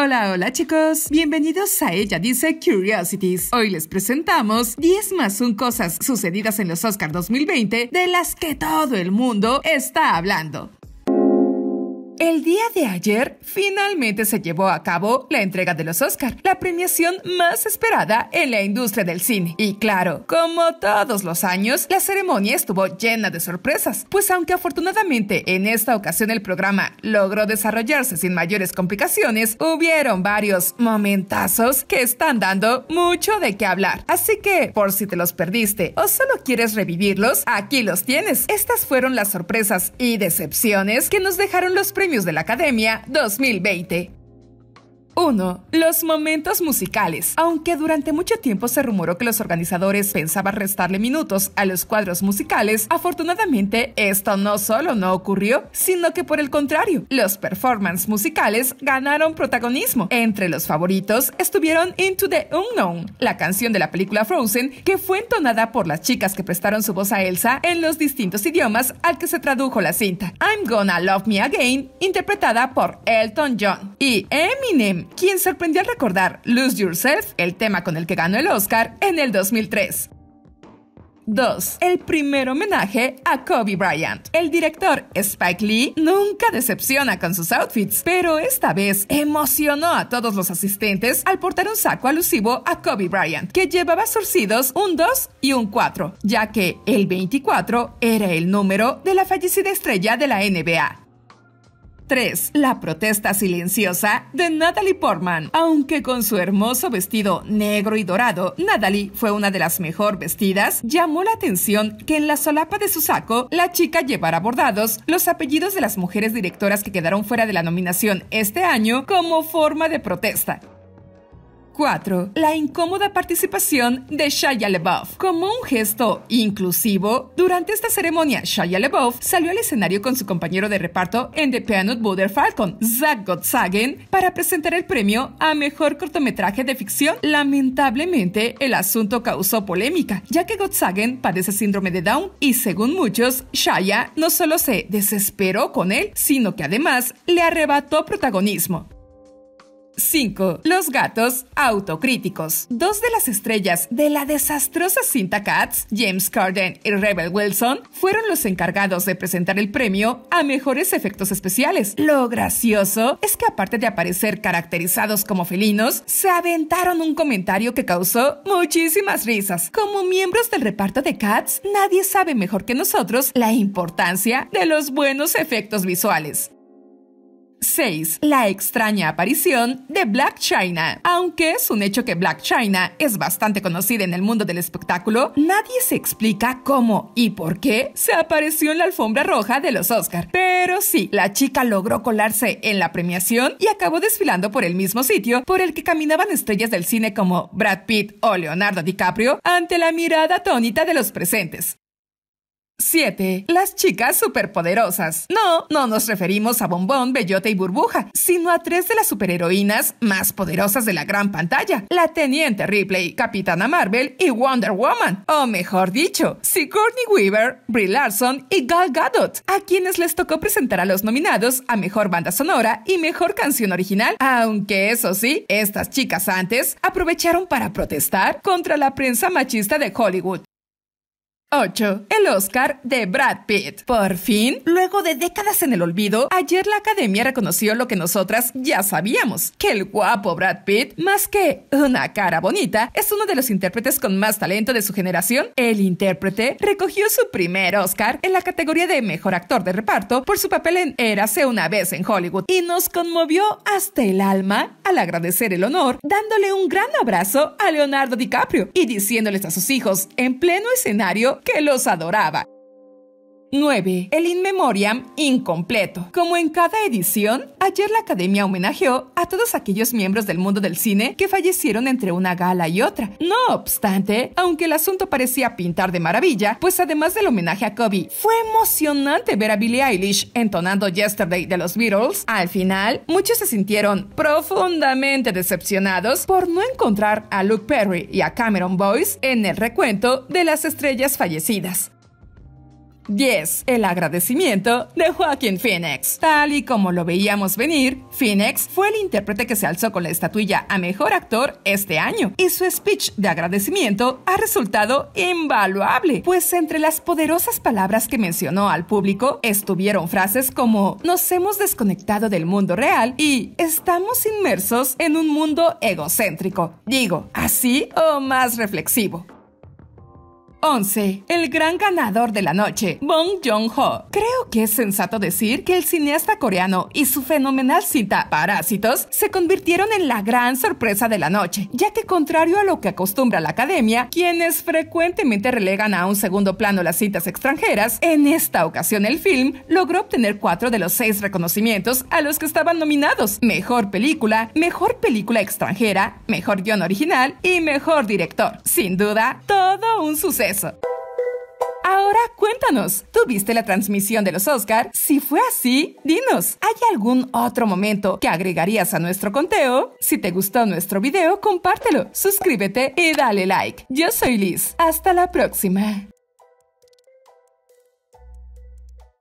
Hola, hola chicos, bienvenidos a Ella Dice Curiosities. Hoy les presentamos 10 más 1 cosas sucedidas en los Oscar 2020 de las que todo el mundo está hablando. El día de ayer finalmente se llevó a cabo la entrega de los Oscar, la premiación más esperada en la industria del cine. Y claro, como todos los años, la ceremonia estuvo llena de sorpresas, pues aunque afortunadamente en esta ocasión el programa logró desarrollarse sin mayores complicaciones, hubieron varios momentazos que están dando mucho de qué hablar. Así que, por si te los perdiste o solo quieres revivirlos, aquí los tienes. Estas fueron las sorpresas y decepciones que nos dejaron los premios Premios de la Academia 2020. 1. Los momentos musicales. Aunque durante mucho tiempo se rumoró que los organizadores pensaban restarle minutos a los cuadros musicales, afortunadamente esto no solo no ocurrió, sino que por el contrario, los performances musicales ganaron protagonismo. Entre los favoritos estuvieron Into the Unknown, la canción de la película Frozen que fue entonada por las chicas que prestaron su voz a Elsa en los distintos idiomas al que se tradujo la cinta. I'm Gonna Love Me Again, interpretada por Elton John. Y Eminem, quien sorprendió al recordar Lose Yourself, el tema con el que ganó el Oscar en el 2003. 2. El primer homenaje a Kobe Bryant. El director Spike Lee nunca decepciona con sus outfits, pero esta vez emocionó a todos los asistentes al portar un saco alusivo a Kobe Bryant, que llevaba surcidos un 2 y un 4, ya que el 24 era el número de la fallecida estrella de la NBA. 3. La protesta silenciosa de Natalie Portman. Aunque con su hermoso vestido negro y dorado, Natalie fue una de las mejor vestidas, llamó la atención que en la solapa de su saco la chica llevara bordados los apellidos de las mujeres directoras que quedaron fuera de la nominación este año como forma de protesta. 4. La incómoda participación de Shia LaBeouf. Como un gesto inclusivo, durante esta ceremonia, Shia LaBeouf salió al escenario con su compañero de reparto en The Peanut Butter Falcon, Zach Gottsagen, para presentar el premio a mejor cortometraje de ficción. Lamentablemente, el asunto causó polémica, ya que Gottsagen padece síndrome de Down y, según muchos, Shia no solo se desesperó con él, sino que además le arrebató protagonismo. 5. Los gatos autocríticos. Dos de las estrellas de la desastrosa cinta Cats, James Carden y Rebel Wilson, fueron los encargados de presentar el premio a mejores efectos especiales. Lo gracioso es que aparte de aparecer caracterizados como felinos, se aventaron un comentario que causó muchísimas risas. Como miembros del reparto de Cats, nadie sabe mejor que nosotros la importancia de los buenos efectos visuales. 6. La extraña aparición de Black China. Aunque es un hecho que Black China es bastante conocida en el mundo del espectáculo, nadie se explica cómo y por qué se apareció en la alfombra roja de los Oscar. Pero sí, la chica logró colarse en la premiación y acabó desfilando por el mismo sitio por el que caminaban estrellas del cine como Brad Pitt o Leonardo DiCaprio ante la mirada atónita de los presentes. 7. Las chicas superpoderosas. No, no nos referimos a Bombón, Bellota y Burbuja, sino a tres de las superheroínas más poderosas de la gran pantalla, la Teniente Ripley, Capitana Marvel y Wonder Woman, o mejor dicho, Sigourney Weaver, Brie Larson y Gal Gadot, a quienes les tocó presentar a los nominados a Mejor Banda Sonora y Mejor Canción Original, aunque eso sí, estas chicas antes aprovecharon para protestar contra la prensa machista de Hollywood, 8. El Oscar de Brad Pitt. Por fin, luego de décadas en el olvido, ayer la academia reconoció lo que nosotras ya sabíamos, que el guapo Brad Pitt, más que una cara bonita, es uno de los intérpretes con más talento de su generación. El intérprete recogió su primer Oscar en la categoría de Mejor Actor de Reparto por su papel en Érase una vez en Hollywood y nos conmovió hasta el alma al agradecer el honor, dándole un gran abrazo a Leonardo DiCaprio y diciéndoles a sus hijos en pleno escenario que los adoraba 9. El inmemoriam incompleto. Como en cada edición, ayer la Academia homenajeó a todos aquellos miembros del mundo del cine que fallecieron entre una gala y otra. No obstante, aunque el asunto parecía pintar de maravilla, pues además del homenaje a Kobe, fue emocionante ver a Billie Eilish entonando Yesterday de los Beatles. Al final, muchos se sintieron profundamente decepcionados por no encontrar a Luke Perry y a Cameron Boyce en el recuento de las estrellas fallecidas. 10. El agradecimiento de Joaquín Phoenix. Tal y como lo veíamos venir, Phoenix fue el intérprete que se alzó con la estatuilla a mejor actor este año, y su speech de agradecimiento ha resultado invaluable, pues entre las poderosas palabras que mencionó al público estuvieron frases como nos hemos desconectado del mundo real y estamos inmersos en un mundo egocéntrico, digo, así o más reflexivo. 11. El gran ganador de la noche, Bong Joon-ho. Creo que es sensato decir que el cineasta coreano y su fenomenal cinta Parásitos se convirtieron en la gran sorpresa de la noche, ya que contrario a lo que acostumbra la academia, quienes frecuentemente relegan a un segundo plano las citas extranjeras, en esta ocasión el film logró obtener cuatro de los seis reconocimientos a los que estaban nominados. Mejor película, mejor película extranjera, mejor guión original y mejor director. Sin duda, todo un suceso eso. Ahora cuéntanos, ¿tuviste la transmisión de los Oscar? Si fue así, dinos, ¿hay algún otro momento que agregarías a nuestro conteo? Si te gustó nuestro video, compártelo, suscríbete y dale like. Yo soy Liz, hasta la próxima.